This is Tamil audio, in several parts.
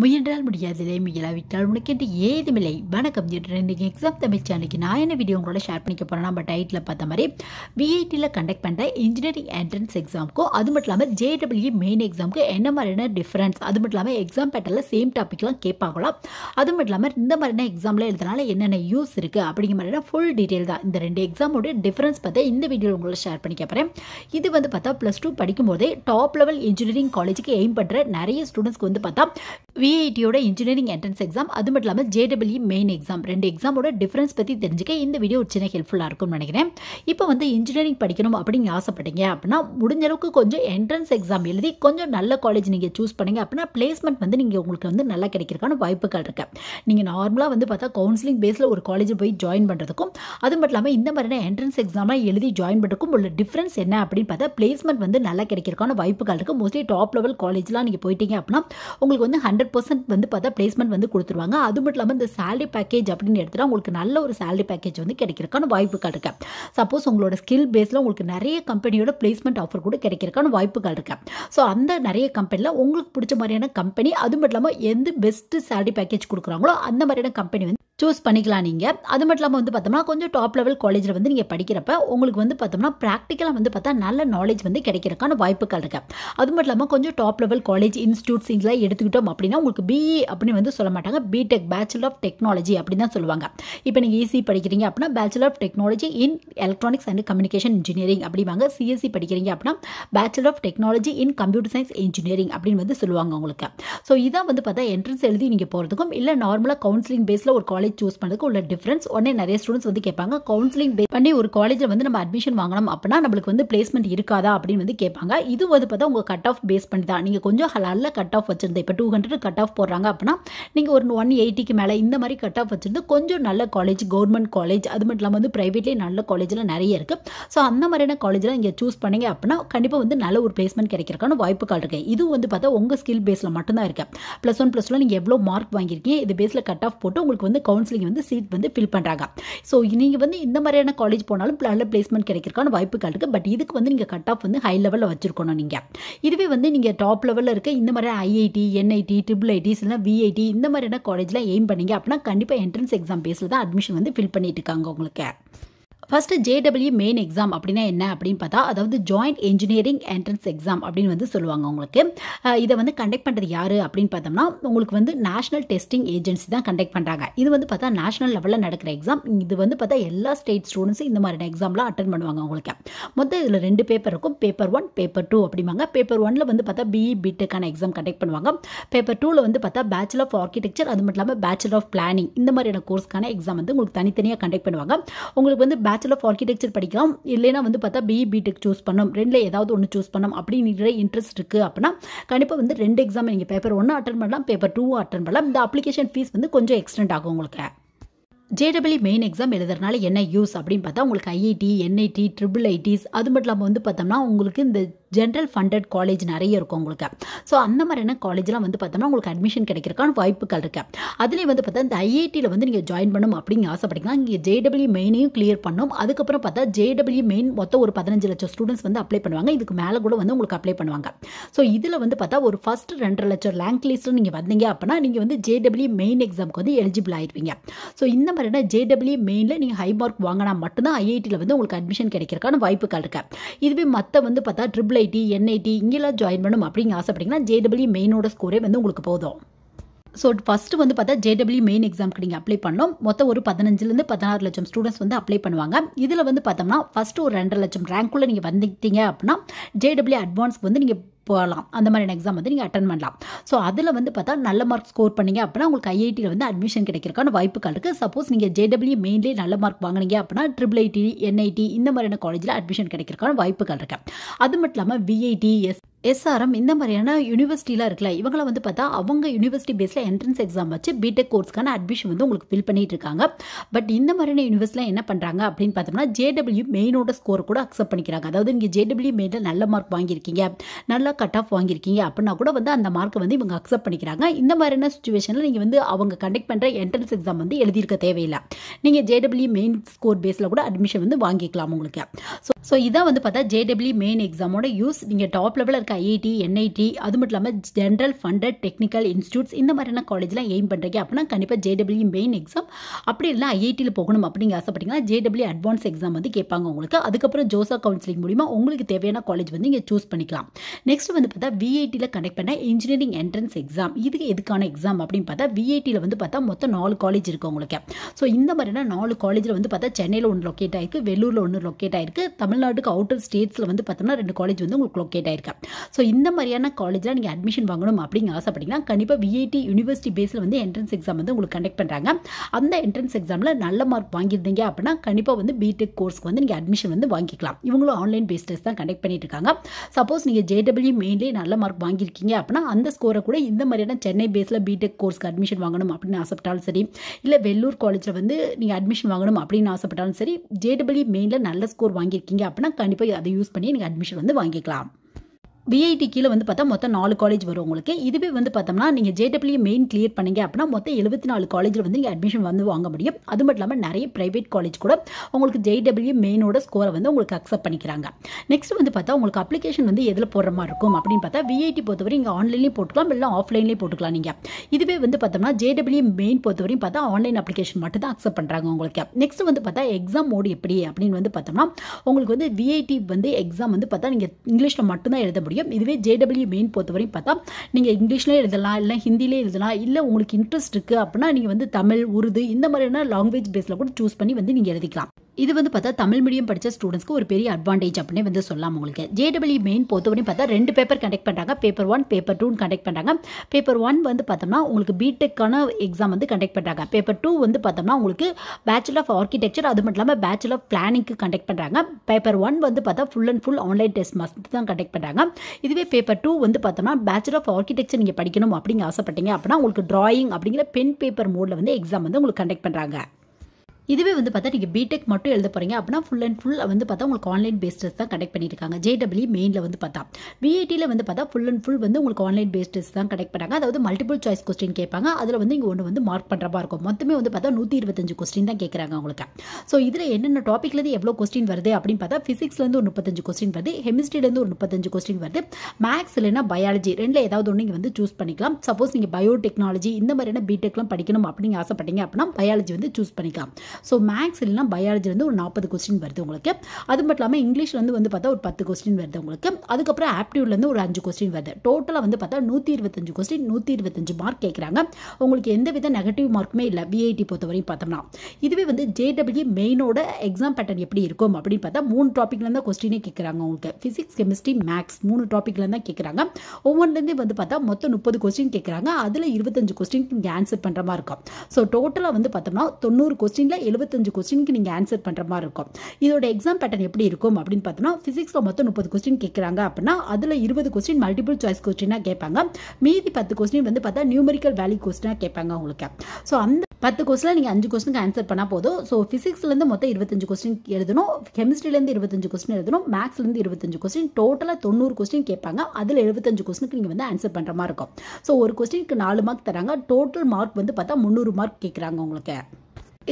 முயன்றால் முடியாதில்லை முயலாவிட்டால் உனக்கு என்று ஏதுமில்லை வணக்கம் என்று இன்றைக்கி எக்ஸாம் தமிழ் சேனலுக்கு நான் என்ன வீடியோ உங்களோட ஷேர் பண்ணிக்க போகிறேன் நம்ம டைட்டில் பார்த்த மாதிரி விஐடியில் கண்டக்ட் பண்ணுற இன்ஜினியரிங் என்ட்ரன்ஸ் எக்ஸாமுக்கும் அது மட்டும் இல்லாமல் ஜேடபிள்யூ மெயின் எக்ஸாமுக்கு e என்ன மாதிரியான டிஃப்ரென்ஸ் அது மட்டும் இல்லாமல் எக்ஸாம் பேட்டரில் சேம் டாப்பிக்லாம் கேட்பாங்களாம் அது மட்டும் இல்லாமல் இந்த மாதிரியான எக்ஸாமில் எழுதுனால என்னென்ன யூஸ் இருக்குது அப்படிங்கிற மாதிரியான ஃபுல் டீட்டெயில் தான் இந்த ரெண்டு எக்ஸாமோட டிஃப்ரென்ஸ் பார்த்தா இந்த வீடியோ உங்களோட ஷேர் பண்ணிக்க போகிறேன் இது வந்து பார்த்தா ப்ளஸ் டூ படிக்கும்போதே டாப் லெவல் இன்ஜினியரிங் காலேஜுக்கு எய்ம் பண்ணுற நிறைய ஸ்டூடெண்ட்ஸ்க்கு வந்து பார்த்தா விஐடியோட இன்ஜினியரிங் என்ட்ரன்ஸ் எக்ஸாம் அது மட்டும் இல்லாமல் ஜேடபிள்இ மெயின் எக்ஸாம் ரெண்டு எக்ஸாமோட டிஃப்ரென்ஸ் பற்றி தெரிஞ்சுக்க இந்த வீடியோ ஒரு சின்ன ஹெல்ப்ஃபுல்லாக இருக்கும்னு நினைக்கிறேன் இப்போ வந்து இன்ஜினியரிங் படிக்கணும் அப்படின்னு ஆசைப்பட்டீங்க அப்படின்னா முடிஞ்ச அளவுக்கு கொஞ்சம் என்ட்ரன்ஸ் எக்ஸாம் எழுதி கொஞ்சம் நல்ல காலேஜ் நீங்கள் சூஸ் பண்ணுங்க அப்படின்னா பிளேஸ்மெண்ட் வந்து நீங்கள் உங்களுக்கு வந்து நல்லா கிடைக்கிறக்கான வாய்ப்புகள் இருக்கு நீங்கள் நார்மலாக வந்து பார்த்தா கவுன்சிலிங் பேஸில் ஒரு காலேஜ் போய் ஜாயின் பண்ணுறதுக்கும் அது மட்டும் இல்லாமல் இந்த மாதிரியான என்ட்ரன்ஸ் எக்ஸாம்லாம் எழுதி ஜாயின் பண்ணுறதுக்கும் உள்ள டிஃப்ரென்ஸ் என்ன அப்படின்னு பார்த்தா பிளேஸ்மெண்ட் வந்து நல்லா கிடைக்கிறக்கான வாய்ப்புகள் இருக்குது மோஸ்ட்லி டாப் லெவல் காலேஜ்லாம் நீங்கள் போயிட்டீங்க அப்படின்னா உங்களுக்கு வந்து ஹண்ட்ரட் பர்சன்ட் வந்து பார்த்தா பிளேஸ்மெண்ட் வந்து கொடுத்துருவாங்க அது மட்டும் இல்லாமல் இந்த சேலரி பேக்கேஜ் அப்படின்னு எடுத்துகிட்டு உங்களுக்கு நல்ல ஒரு சேலரி பேக்கேஜ் வந்து கிடைக்கிறக்கான வாய்ப்புகள் இருக்கு சப்போஸ் உங்களோட ஸ்கில் பேஸில் உங்களுக்கு நிறைய கம்பெனியோட பிளேஸ்மெண்ட் ஆஃபர் கூட கிடைக்கிறக்கான வாய்ப்புகள் இருக்கு ஸோ அந்த நிறைய கம்பெனியில் உங்களுக்கு பிடிச்ச மாதிரியான கம்பெனி அது மட்டும் இல்லாமல் எந்த பெஸ்ட்டு சேலரி பேக்கேஜ் கொடுக்குறாங்களோ அந்த மாதிரியான கம்பெனி வந்து சூஸ் பண்ணிக்கலாம் நீங்கள் அது மட்டும் இல்லாமல் வந்து பார்த்தோம்னா கொஞ்சம் டாப் லெவல் காலேஜில் வந்து நீங்கள் படிக்கிறப்ப உங்களுக்கு வந்து பார்த்தோம்னா ப்ராக்டிக்கலாக வந்து பார்த்தா நல்ல நாலேஜ் வந்து கிடைக்கிறக்கான வாய்ப்புகள் இருக்குது அது மட்டும் இல்லாமல் கொஞ்சம் டாப் லெவல் காலேஜ் இன்ஸ்டியூட்ஸ் இதெல்லாம் எடுத்துக்கிட்டோம் அப்படின்னா உங்களுக்கு பிஇ e அப்படின்னு வந்து சொல்ல மாட்டாங்க பிடெக் பேச்சுலர் ஆஃப் டெக்னாலஜி அப்படின்னு தான் சொல்லுவாங்க இப்போ நீங்கள் இசி e படிக்கிறீங்க அப்படின்னா bachelor of technology in electronics and communication engineering அப்படிவாங்க சிஎஸ்சி படிக்கிறீங்க அப்படின்னா bachelor of technology in computer science engineering அப்படின்னு வந்து சொல்லுவாங்க உங்களுக்கு ஸோ இதான் வந்து பார்த்தா என்ட்ரன்ஸ் எழுதி நீங்கள் போகிறதுக்கும் இல்லை நார்மலாக கவுன்சிலிங் பேஸில் ஒரு காலேஜ் காலேஜ் சூஸ் பண்ணுறதுக்கு உள்ள டிஃப்ரென்ஸ் உடனே நிறைய ஸ்டூடெண்ட்ஸ் வந்து கேட்பாங்க கவுன்சிலிங் பேஸ் பண்ணி ஒரு காலேஜில் வந்து நம்ம அட்மிஷன் வாங்கணும் அப்படின்னா நம்மளுக்கு வந்து பிளேஸ்மெண்ட் இருக்காதா அப்படின்னு வந்து கேட்பாங்க இது வந்து பார்த்தா உங்கள் கட் ஆஃப் பேஸ் பண்ணி தான் நீங்கள் கொஞ்சம் நல்ல கட் ஆஃப் வச்சுருந்து இப்போ டூ ஹண்ட்ரட் கட் ஆஃப் போடுறாங்க அப்படின்னா நீங்கள் ஒரு ஒன் எயிட்டிக்கு மேலே இந்த மாதிரி கட் ஆஃப் வச்சிருந்து கொஞ்சம் நல்ல காலேஜ் கவர்மெண்ட் காலேஜ் அது மட்டும் இல்லாமல் வந்து ப்ரைவேட்லேயே நல்ல காலேஜில் நிறைய இருக்குது ஸோ அந்த மாதிரியான காலேஜில் நீங்கள் சூஸ் பண்ணீங்க அப்படின்னா கண்டிப்பாக வந்து நல்ல ஒரு பிளேஸ்மெண்ட் கிடைக்கிறக்கான வாய்ப்புகள் இருக்குது இது வந்து பார்த்தா உங்கள் ஸ்கில் பேஸில் மட்டும்தான் இருக்குது ப்ளஸ் ஒன் ப்ளஸ் டூவில் நீங்கள் எவ்வளோ மார்க் வாங்கியிருக்கீங்க இது பேஸில் கட் ஆஃப் போட்டு உங்களுக்கு வந்து கவுன் கவுன்சிலிங் வந்து சீட் வந்து ஃபில் பண்ணுறாங்க ஸோ நீங்கள் வந்து இந்த மாதிரியான காலேஜ் போனாலும் நல்ல பிளேஸ்மெண்ட் கிடைக்கிறக்கான வாய்ப்புகள் இருக்குது பட் இதுக்கு வந்து நீங்கள் கட் ஆஃப் வந்து ஹை லெவலில் வச்சுருக்கணும் நீங்கள் இதுவே வந்து நீங்கள் டாப் லெவலில் இருக்க இந்த மாதிரியான ஐஐடி என்ஐடி ட்ரிபிள் ஐடிஸ் இல்லை விஐடி இந்த மாதிரியான காலேஜில் எய்ம் பண்ணீங்க அப்படின்னா கண்டிப்பாக என்ட்ரன்ஸ் எக்ஸாம் பேஸில் தான் அட்மிஷன் வந்து ஃபில் பண்ணிட்டு இருக்காங்க உங்களுக்கு ஃபஸ்ட்டு ஜேடபிள்யூ மெயின் எக்ஸாம் அப்படின்னா என்ன அப்படின்னு பார்த்தா அதாவது ஜாயிண்ட் இன்ஜினியரிங் என்ட்ரன்ஸ் எக்ஸாம் அப்படின்னு வந்து சொல்லுவாங்க உங்களுக்கு இதை வந்து கண்டக்ட் பண்ணுறது யார் அப்படின்னு பார்த்தோம்னா உங்களுக்கு வந்து நேஷனல் டெஸ்டிங் ஏஜென்சி தான் கண்டக்ட் பண்ணுறாங்க இது வந்து பார்த்தா நேஷனல் லெவலில் நடக்கிற எக்ஸாம் இது வந்து பார்த்தா எல்லா ஸ்டேட் ஸ்டூடெண்ட்ஸும் இந்த மாதிரியான எக்ஸாம்லாம் அட்டன் பண்ணுவாங்க உங்களுக்கு மொத்தம் இதில் ரெண்டு பேப்பர் இருக்கும் பேப்பர் ஒன் பேப்பர் டூ அப்படிம்பாங்க பேப்பர் ஒனில் வந்து பார்த்தா பிஇ பிடெக்கான எக்ஸாம் கண்டக்ட் பண்ணுவாங்க பேப்பர் டூவில் வந்து பார்த்தா பேச்சுலர் ஆஃப் ஆர்கிடெக்சர் அது மட்டும் இல்லாமல் பேச்சுலர் ஆஃப் பிளானிங் இந்த மாதிரியான கோர்ஸ்க்கான எக்ஸாம் வந்து உங்களுக்கு தனித்தனியாக கண்டக்ட் பண்ணுவாங்க உங்களுக்கு வந்து பேச்சுலர் பேச்சுலர் ஆஃப் ஆர்கிடெக்சர் படிக்கலாம் இல்லைன்னா வந்து பார்த்தா பிஇ பிடெக் சூஸ் பண்ணோம் ரெண்டில் ஏதாவது ஒன்று சூஸ் பண்ணோம் அப்படிங்கிற இன்ட்ரெஸ்ட் இருக்குது அப்படின்னா கண்டிப்பாக வந்து ரெண்டு எக்ஸாம் நீங்கள் பேப்பர் ஒன்று அட்டன் பண்ணலாம் பேப்பர் டூ அட்டன் பண்ணலாம் இந்த அப்ளிகேஷன் ஃபீஸ் வந்து கொஞ்சம் எக்ஸ்டெண்ட் ஆகும் உங்களுக்கு ஜேடபிள்யூ மெயின் எக்ஸாம் எழுதுறதுனால என்ன யூஸ் அப்படின்னு பார்த்தா உங்களுக்கு ஐஐடி என்ஐடி ட்ரிபிள் ஐடிஸ் அது மட்டும் இல்லாமல் வந்து பார்த்தோம்னா உங்களுக்கு இந்த ஜென்ரல் ஃபண்டட் காலேஜ் நிறைய இருக்கும் உங்களுக்கு ஸோ அந்த மாதிரியான காலேஜ்லாம் வந்து பார்த்தோம்னா உங்களுக்கு அட்மிஷன் கிடைக்கிறக்கான வாய்ப்புகள் இருக்குது அதுலேயும் வந்து பார்த்தா இந்த ஐஐடியில் வந்து நீங்கள் ஜாயின் பண்ணணும் அப்படிங்கிற ஆசைப்பட்டீங்கன்னா இங்கே ஜேடபிள்யூ மெயினையும் e கிளியர் பண்ணும் அதுக்கப்புறம் பார்த்தா ஜேடபிள்யூ மெயின் e மொத்தம் ஒரு பதினஞ்சு லட்சம் ஸ்டூடெண்ட்ஸ் வந்து அப்ளை பண்ணுவாங்க இதுக்கு மேலே கூட வந்து உங்களுக்கு அப்ளை பண்ணுவாங்க ஸோ இதில் வந்து பார்த்தா ஒரு ஃபஸ்ட் ரெண்டரை லட்சம் லேங்க் லிஸ்ட்டில் நீங்கள் வந்தீங்க அப்படின்னா நீங்கள் வந்து ஜேடபிள்யூ மெயின் எக்ஸாமுக்கு வந்து எலிஜிபிள் ஆயிருப்பீங்க ஸோ இந்த மாதிரி பாருங்கள் ஜேடபிள்யூ மெயினில் நீங்கள் ஹை மார்க் வாங்கினா மட்டும்தான் ஐஐடியில் வந்து உங்களுக்கு அட்மிஷன் கிடைக்கிறக்கான வாய்ப்புகள் இருக்குது இதுவே மற்ற வந்து பார்த்தா ட்ரிபிள் ஐடி என்ஐடி இங்கெல்லாம் ஜாயின் பண்ணணும் அப்படிங்க ஆசைப்பட்டீங்கன்னா ஜேடபிள்யூ மெயினோட ஸ்கோரே வந்து உங்களுக்கு போதும் ஸோ ஃபஸ்ட்டு வந்து பார்த்தா ஜேடபிள்யூ மெயின் எக்ஸாம்க்கு நீங்கள் அப்ளை பண்ணோம் மொத்தம் ஒரு பதினஞ்சுலேருந்து பதினாறு லட்சம் ஸ்டூடெண்ட்ஸ் வந்து அப்ளை பண்ணுவாங்க இதில் வந்து பார்த்தோம்னா ஃபஸ்ட்டு ஒரு ரெண்டரை லட்சம் ரேங்க்குள்ளே நீங்கள் வந்துட்டீங்க அப்படின்னா ஜேடபிள்யூ அட்வான்ஸ்க்கு வந்து நீங்கள் போகலாம் அந்த மாதிரியான எக்ஸாம் வந்து நீங்கள் அட்டன் பண்ணலாம் ஸோ அதில் வந்து பார்த்தா நல்ல மார்க் ஸ்கோர் பண்ணீங்க அப்படின்னா உங்களுக்கு ஐஐடியில் வந்து அட்மிஷன் கிடைக்கிறக்கான வாய்ப்புகள் இருக்குது சப்போஸ் நீங்கள் ஜேடபிள்யூ மெயின்லேயே நல்ல மார்க் வாங்கினீங்க அப்படின்னா ட்ரிபிள் ஐடி என்ஐடி இந்த மாதிரியான காலேஜில் அட்மிஷன் கிடைக்கிறக்கான வாய்ப்புகள் இருக்குது அது மட்டும் இல்லாமல் விஐடி எஸ் எஸ்ஆர்எம் இந்த மாதிரியான யூனிவர்சிட்டிலாம் இருக்குல்ல இவங்களை வந்து பார்த்தா அவங்க யூனிவர்சிட்டி பேஸில் என்ட்ரன்ஸ் எக்ஸாம் வச்சு பிடெக் கோர்ஸ்க்கான அட்மிஷன் வந்து உங்களுக்கு ஃபில் பண்ணிட்டு இருக்காங்க பட் இந்த மாதிரியான யூனிவர்சிட்டியில் என்ன பண்ணுறாங்க அப்படின்னு பார்த்தோம்னா ஜேடபிள்யூ மெயினோட ஸ்கோர் கூட அக்செப்ட் பண்ணிக்கிறாங்க அதாவது நீங்கள் ஜேடபிள்யூ மெயினில் நல்ல மார்க் வாங்கியிருக்கீங்க நல்லா கட் ஆஃப் வாங்கியிருக்கீங்க அப்படின்னா கூட வந்து அந்த மார்க்கை வந்து இவங்க அக்செப்ட் பண்ணிக்கிறாங்க இந்த மாதிரியான சுச்சுவேஷனில் நீங்கள் வந்து அவங்க கண்டக்ட் பண்ணுற என்ட்ரன்ஸ் எக்ஸாம் வந்து எழுதியிருக்க தேவையில்லை நீங்கள் ஜேடபிள்யூ மெயின் ஸ்கோர் பேஸில் கூட அட்மிஷன் வந்து வாங்கிக்கலாம் உங்களுக்கு ஸோ ஸோ இதான் வந்து பார்த்தா ஜேடபிள்யூ மெயின் எக்ஸாமோட யூஸ் நீங்கள் டாப் லெவலில் இருக்க ஐஐடி என்ஐடி அது மட்டும் இல்லாமல் ஜென்ரல் ஃபண்டட் டெக்னிக்கல் இன்ஸ்டியூட்ஸ் இந்த மாதிரியான காலேஜ்லாம் எய்ம் பண்ணுறீங்க அப்படின்னா கண்டிப்பாக ஜேடபிள்யூ மெயின் எக்ஸாம் அப்படி இல்லை ஐஐடியில் போகணும் அப்படிங்க ஆசைப்பட்டீங்கன்னா ஜேடபிள்யூ அட்வான்ஸ் எக்ஸாம் வந்து கேட்பாங்க உங்களுக்கு அதுக்கப்புறம் ஜோசா கவுன்சிலிங் மூலிமா உங்களுக்கு தேவையான காலேஜ் வந்து இங்கே சூஸ் பண்ணிக்கலாம் நெக்ஸ்ட் வந்து பார்த்தா விஐடியில் கனெக்ட் பண்ண இன்ஜினியரிங் என்ட்ரன்ஸ் எக்ஸாம் இதுக்கு எதுக்கான எக்ஸாம் அப்படின்னு பார்த்தா விஐடியில் வந்து பார்த்தா மொத்தம் நாலு காலேஜ் இருக்குது உங்களுக்கு ஸோ இந்த மாதிரினா நாலு காலேஜில் வந்து பார்த்தா சென்னையில் ஒன்று லொக்கேட் ஆயிருக்கு வெள்ளூரில் ஒன்று லொக்கேட் ஆயிருக்கு தமிழ் தமிழ்நாட்டுக்கு ஆஃப் ஸ்டேட்ஸில் வந்து பார்த்தோம்னா ரெண்டு காலேஜ் வந்து உங்களுக்கு லொக்கேட் ஆயிருக்கா ஸோ இந்த மாதிரியான காலேஜில் நீங்கள் அட்மிஷன் வாங்கணும் அப்படிங்க ஆசைப்பட்டீங்கன்னா கண்டிப்பாக விஐடி யூனிவர்சிட்டி பேஸில் வந்து என்ட்ரன்ஸ் எக்ஸாம் வந்து உங்களுக்கு கண்டக்ட் பண்ணுறாங்க அந்த என்ட்ரன்ஸ் எக்ஸாமில் நல்ல மார்க் வாங்கியிருந்தீங்க அப்படின்னா கண்டிப்பாக வந்து பிடெக் கோர்ஸ்க்கு வந்து நீங்கள் அட்மிஷன் வந்து வாங்கிக்கலாம் இவங்களும் ஆன்லைன் பேஸ்ட் தான் கண்டக்ட் பண்ணிட்டு இருக்காங்க சப்போஸ் நீங்கள் ஜேடபிள்யூ மெயின்லேயே நல்ல மார்க் வாங்கியிருக்கீங்க அப்படின்னா அந்த ஸ்கோரை கூட இந்த மாதிரியான சென்னை பேஸில் பிடெக் கோர்ஸ்க்கு அட்மிஷன் வாங்கணும் அப்படின்னு ஆசைப்பட்டாலும் சரி இல்லை வெள்ளூர் காலேஜில் வந்து நீங்கள் அட்மிஷன் வாங்கணும் அப்படின்னு ஆசைப்பட்டாலும் சரி ஜேடபிள்யூ மெயினில் நல்ல ஸ்கோர் வாங்கியிருக்கீங்க அப்படின்னா கண்டிப்பாக அதை யூஸ் பண்ணி நீங்கள் அட்மிஷன் வந்து வாங்கிக்கலாம் விஐடி கீழே வந்து பார்த்தா மொத்தம் நாலு காலேஜ் வரும் உங்களுக்கு இதுவே வந்து பார்த்தோம்னா நீங்கள் ஜேடபிள்யூ மெயின் கிளியர் பண்ணீங்க அப்படின்னா மொத்தம் எழுபத்தி நாலு காலேஜில் வந்து நீங்கள் அட்மிஷன் வந்து வாங்க முடியும் அது மட்டும் இல்லாமல் நிறைய ப்ரைவேட் காலேஜ் கூட உங்களுக்கு ஜேடபிள்யூ மெயினோட ஸ்கோரை வந்து உங்களுக்கு அக்செப்ட் பண்ணிக்கிறாங்க நெக்ஸ்ட் வந்து பார்த்தா உங்களுக்கு அப்ளிகேஷன் வந்து எதில் போடுற மாதிரி இருக்கும் அப்படின்னு பார்த்தா விஐடி பொறுத்தவரை இங்கே ஆன்லைன்லேயும் போட்டுக்கலாம் இல்லை ஆஃப்லைன்லேயும் போட்டுக்கலாம் நீங்கள் இதுவே வந்து பார்த்தோம்னா ஜேடபிள்யூ மெயின் பொறுத்தவரையும் பார்த்தா ஆன்லைன் அப்ளிகேஷன் மட்டும் தான் அக்செப்ட் பண்ணுறாங்க உங்களுக்கு நெக்ஸ்ட் வந்து பார்த்தா எக்ஸாம் மோடு எப்படி அப்படின்னு வந்து பார்த்தோம்னா உங்களுக்கு வந்து விஐடி வந்து எக்ஸாம் வந்து பார்த்தா நீங்கள் இங்கிலீஷில் மட்டும்தான் எழுத முடியும் முடியும் இதுவே ஜேடபிள்யூ மெயின் பொறுத்தவரையும் பார்த்தா நீங்கள் இங்கிலீஷ்லேயே எழுதலாம் இல்லை ஹிந்திலே எழுதலாம் இல்லை உங்களுக்கு இன்ட்ரெஸ்ட் இருக்குது அப்படின்னா நீங்கள் வந்து தமிழ் உருது இந்த மாதிரியான லாங்குவேஜ் பேஸில் கூட சூஸ் பண்ணி வந்து நீங்கள் எழுதிக்கலாம் இது வந்து பார்த்தா தமிழ் மீடியம் படித்த ஸ்டூடெண்ட்ஸ்க்கு ஒரு பெரிய அட்வான்டேஜ் அப்படின்னு வந்து சொல்லலாம் உங்களுக்கு ஜேடபிள்யூ மெயின் e பொறுத்தவரையும் பார்த்தா ரெண்டு பேப்பர் கண்டக்ட் பண்ணுறாங்க பேப்பர் ஒன் பேப்பர் டூன்னு கண்டக்ட் பண்ணுறாங்க பேப்பர் ஒன் வந்து பார்த்தோம்னா உங்களுக்கு பிடெக்கான எக்ஸாம் வந்து கண்டக்ட் பண்ணுறாங்க பேப்பர் டூ வந்து பார்த்தோம்னா உங்களுக்கு பேச்சுலர் ஆஃப் ஆர்கிடெக்சர் அது மட்டும் இல்லாமல் பேச்சுலர் ஆஃப் பிளானிங்க்கு கண்டக்ட் பண்ணுறாங்க பேப்பர் ஒன் வந்து பார்த்தா full and full online test must தான் கண்டக்ட் பண்ணுறாங்க இதுவே பேப்பர் டூ வந்து பார்த்தோம்னா பேச்சுலர் ஆஃப் ஆர்கிடெக்சர் நீங்கள் படிக்கணும் அப்படிங்க ஆசைப்பட்டீங்க அப்படின்னா உங்களுக்கு ட்ராயிங் அப்படிங்கிற பென் பேப்பர் மோடில் வந்து எக்ஸாம் வந்து உங்களுக்கு கண்டக்ட் பண்ணுறாங்க இதுவே வந்து பார்த்தா நீங்கள் பிடெக் மட்டும் எழுத போகிறீங்க அப்படின்னா ஃபுல் அண்ட் ஃபுல் வந்து பார்த்தா உங்களுக்கு ஆன்லைன் பேஸ்டஸ் தான் கனெக்ட் பண்ணியிருக்காங்க ஜேடபிள்யூ மெயினில் வந்து பார்த்தா விஐடியில் வந்து பார்த்தா ஃபுல் அண்ட் ஃபுல் வந்து உங்களுக்கு ஆன்லைன் பேஸ்டஸ் தான் கனெக்ட் பண்ணுறாங்க அதாவது மல்டிபிள் சாய்ஸ் கொஸ்டின் கேட்பாங்க அதில் வந்து இங்கே ஒன்று வந்து மார்க் பண்ணுறப்பா இருக்கும் மொத்தமே வந்து பார்த்தா நூற்றி இருபத்தஞ்சு கொஸ்டின் தான் கேட்குறாங்க உங்களுக்கு ஸோ இதில் என்னென்ன டாப்பிக்லேருந்து எவ்வளோ கொஸ்டின் வருது அப்படின்னு பார்த்தா ஃபிசிக்ஸ்லேருந்து ஒரு முப்பத்தஞ்சு கொஸ்டின் வருது ஹெமிஸ்ட்ரிலேருந்து ஒரு முப்பத்தஞ்சு கொஸ்டின் வருது மேக்ஸ் இல்லைன்னா பயாலஜி ரெண்டில் ஏதாவது ஒன்று நீங்கள் வந்து சூஸ் பண்ணிக்கலாம் சப்போஸ் நீங்கள் பயோடெக்னாலஜி இந்த மாதிரியான பிடெக்லாம் படிக்கணும் அப்படின்னு ஆசைப்பட்டீங்க அப்படின்னா பயாலஜி வந்து சூஸ் பண்ணிக்கலாம் ஸோ மேக்ஸ் இல்லைனா பயாலஜிலேருந்து ஒரு நாற்பது கொஸ்டின் வருது உங்களுக்கு அது மட்டும் இல்லாமல் இங்கிலீஷில் வந்து பார்த்தா ஒரு பத்து கொஸ்டின் வருது உங்களுக்கு அதுக்கப்புறம் ஆப்டியூட்லேருந்து ஒரு அஞ்சு கொஸ்டின் வருது டோட்டலாக வந்து பார்த்தா நூற்றி இருபத்தஞ்சு கொஸ்டின் நூற்றி இருபத்தஞ்சு மார்க் கேட்குறாங்க உங்களுக்கு எந்த வித நெகட்டிவ் மார்க்குமே இல்லை பிஐடி பொறுத்தவரையும் பார்த்தோம்னா இதுவே வந்து ஜேடபிள்யூ மெயினோட எக்ஸாம் பேட்டர்ன் எப்படி இருக்கும் அப்படின்னு பார்த்தா மூணு டாப்பிக்லேருந்து தான் கொஸ்டினே கேட்குறாங்க உங்களுக்கு ஃபிசிக்ஸ் கெமிஸ்ட்ரி மேக்ஸ் மூணு டாப்பிக்ல தான் கேட்குறாங்க ஒவ்வொன்றுலேருந்தே வந்து பார்த்தா மொத்தம் முப்பது கொஸ்டின் கேட்குறாங்க அதில் இருபத்தஞ்சு கொஸ்டின் நீங்கள் ஆன்சர் பண்ணுற மாதிரி இருக்கும் ஸோ டோட்டலாக வந்து பார்த்தோம்னா தொண்ணூறு கொஸ்டினில் எழுபத்தஞ்சு கொஸ்டினுக்கு நீங்கள் ஆன்சர் பண்ணுற மாதிரி இருக்கும் இதோட எக்ஸாம் பேட்டர்ன் எப்படி இருக்கும் அப்படின்னு பார்த்தோம்னா ஃபிசிக்ஸில் மொத்தம் முப்பது கொஸ்டின் கேட்குறாங்க அப்படின்னா அதில் இருபது கொஸ்டின் மல்டிபிள் சாய்ஸ் கொஸ்டினாக கேட்பாங்க மீதி பத்து கொஸ்டின் வந்து பார்த்தா நியூமரிக்கல் வேல்யூ கொஸ்டினாக கேட்பாங்க உங்களுக்கு ஸோ அந்த பத்து கொஸ்டினில் நீங்கள் அஞ்சு கொஸ்டினுக்கு ஆன்சர் பண்ணால் போதும் ஸோ ஃபிசிக்ஸ்லேருந்து மொத்தம் இருபத்தஞ்சு கொஸ்டின் எழுதணும் கெமிஸ்ட்ரிலேருந்து இருபத்தஞ்சு கொஸ்டின் எழுதணும் மேக்ஸ்லேருந்து இருபத்தஞ்சு கொஸ்டின் டோட்டலாக தொண்ணூறு கொஸ்டின் கேட்பாங்க அதில் எழுபத்தஞ்சு கொஸ்டினுக்கு நீங்கள் வந்து ஆன்சர் பண்ணுற மாதிரி இருக்கும் ஸோ ஒரு கொஸ்டினுக்கு நாலு மார்க் தராங்க டோட்டல் மார்க் வந்து பார்த்தா முந்நூறு மார்க் கேட்குறாங்க உங்களுக்கு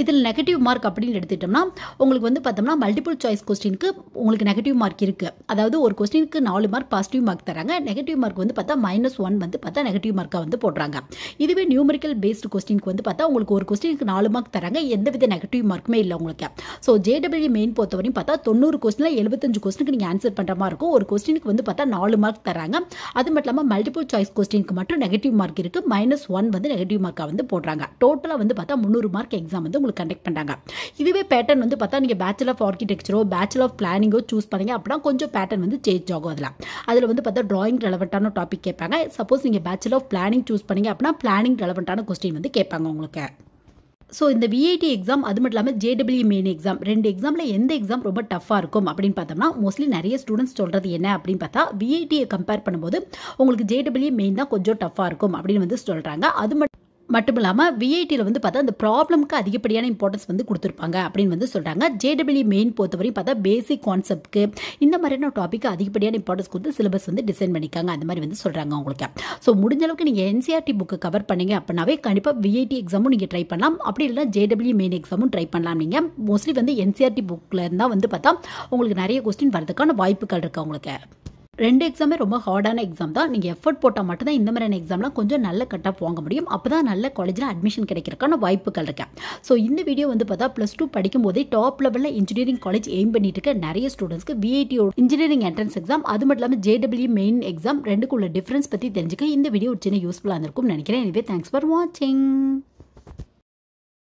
இதில் நெகட்டிவ் மார்க் அப்படின்னு எடுத்துட்டோம்னா உங்களுக்கு வந்து பார்த்தோம்னா மல்டிபிள் சாய்ஸ் கொஸ்டினுக்கு உங்களுக்கு நெகட்டிவ் மார்க் இருக்குது அதாவது ஒரு கொஸ்டினுக்கு நாலு மார்க் பாசிட்டிவ் மார்க் தராங்க நெகட்டிவ் மார்க் வந்து பார்த்தா மைனஸ் ஒன் வந்து பார்த்தா நெகட்டிவ் மார்க்காக வந்து போடுறாங்க இதுவே நியூமரிக்கல் பேஸ்டு கொஸ்டினுக்கு வந்து பார்த்தா உங்களுக்கு ஒரு கொஸ்டினுக்கு நாலு மார்க் தராங்க எந்தவித நெகட்டிவ் மார்க்குமே இல்லை உங்களுக்கு ஸோ ஜேடபிள்யூ மெயின் பொறுத்தவரையும் பார்த்தா தொண்ணூறு கொஸ்டினில் எழுபத்தஞ்சு கொஸ்டினுக்கு நீங்கள் ஆன்சர் பண்ணுற மாதிரி இருக்கும் ஒரு கொஸ்டினுக்கு வந்து பார்த்தா நாலு மார்க் தராங்க அது மட்டும் இல்லாமல் மல்டிபிள் சாய்ஸ் கொஸ்டினுக்கு மட்டும் நெகட்டிவ் மார்க் இருக்குது மைனஸ் ஒன் வந்து நெகட்டிவ் மார்க்காக வந்து போடுறாங்க டோட்டலாக வந்து பார்த்தா முந்நூறு மார்க் எக்ஸாம் வந்து உங்களுக்கு கண்டக்ட் பண்ணுறாங்க இதுவே பேட்டர்ன் வந்து பார்த்தா நீங்கள் பேச்சுலர் ஆஃப் ஆர்கிடெக்சரோ பேச்சுலர் ஆஃப் பிளானிங்கோ சூஸ் பண்ணுங்க அப்படின்னா கொஞ்சம் பேட்டர்ன் வந்து சேஞ்ச் ஆகும் அதில் அதில் வந்து பார்த்தா ட்ராயிங் ரெலவெண்ட்டான டாபிக் கேட்பாங்க சப்போஸ் நீங்கள் பேச்சுலர் ஆஃப் பிளானிங் சூஸ் பண்ணீங்க அப்படின்னா பிளானிங் ரெலவெண்ட்டான கொஸ்டின் வந்து கேட்பாங்க உங்களுக்கு ஸோ இந்த விஐடி எக்ஸாம் அது மட்டும் இல்லாமல் ஜேடபிள்யூ மெயின் எக்ஸாம் ரெண்டு எக்ஸாமில் எந்த எக்ஸாம் ரொம்ப டஃப்பாக இருக்கும் அப்படின்னு பார்த்தோம்னா மோஸ்ட்லி நிறைய ஸ்டூடெண்ட்ஸ் சொல்கிறது என்ன அப்படின்னு பார்த்தா விஐடியை கம்பேர் பண்ணும்போது உங்களுக்கு ஜேடபிள்யூ மெயின் e தான் கொஞ்சம் டஃப்பாக இருக்கும் அப்படின்னு வந்து சொல்கிறாங்க அது மட்டும் மட்டும் இல்லாமல் விஐடியில் வந்து பார்த்தா அந்த ப்ராப்ளம்க்கு அதிகப்படியான இம்பார்ட்டன்ஸ் வந்து கொடுத்துருப்பாங்க அப்படின்னு வந்து சொல்கிறாங்க ஜேடபிள்யூ மெயின் பொறுத்தவரையும் பார்த்தா பேசிக் கான்செப்ட்க்கு இந்த மாதிரியான டாப்பிக்கு அதிகப்படியான இம்பார்ட்டன்ஸ் கொடுத்து சிலபஸ் வந்து டிசைன் பண்ணிக்காங்க அந்த மாதிரி வந்து சொல்கிறாங்க உங்களுக்கு ஸோ முடிஞ்ச அளவுக்கு நீங்கள் என்சிஆர்டி புக்கு கவர் பண்ணீங்க அப்படின்னாவே கண்டிப்பாக விஐடி எக்ஸாமும் நீங்கள் ட்ரை பண்ணலாம் அப்படி இல்லைனா ஜேடபிள்யூ மெயின் எக்ஸாமும் ட்ரை பண்ணலாம் நீங்கள் மோஸ்ட்லி வந்து என்சிஆர்டி புக்கில் e இருந்தால் வந்து பார்த்தா உங்களுக்கு நிறைய கொஸ்டின் வரதுக்கான வாய்ப்புகள் இருக்குது உங்களுக்கு ரெண்டு எக்ஸாமே ரொம்ப ஹார்டான எக்ஸாம் தான் நீங்கள் எஃபர்ட் போட்டால் மட்டும்தான் இந்த மாதிரியான எக்ஸாம்லாம் கொஞ்சம் நல்ல கட்டப் வாங்க முடியும் அப்போ தான் நல்ல காலேஜில் அட்மிஷன் கிடைக்கிறக்கான வாய்ப்புகள் இருக்கேன் ஸோ இந்த வீடியோ வந்து பார்த்தா ப்ளஸ் டூ படிக்கும் போதே டாப் லெவலில் இன்ஜினியரிங் காலேஜ் எய்ம் பண்ணிட்டு இருக்க நிறைய ஸ்டூடெண்ட்ஸ்க்கு விஐடியோ இன்ஜினியரிங் என்ட்ரன்ஸ் எக்ஸாம் அது மட்டும் இல்லாமல் ஜேடபிள்யூ மெயின் எக்ஸாம் உள்ள டிஃப்ரென்ஸ் பற்றி தெரிஞ்சுக்க இந்த வீடியோ ஒரு சின்ன யூஸ்ஃபுல்லாக இருக்கும்னு நினைக்கிறேன் எனவே தேங்க்ஸ் ஃபார் வாட்சிங்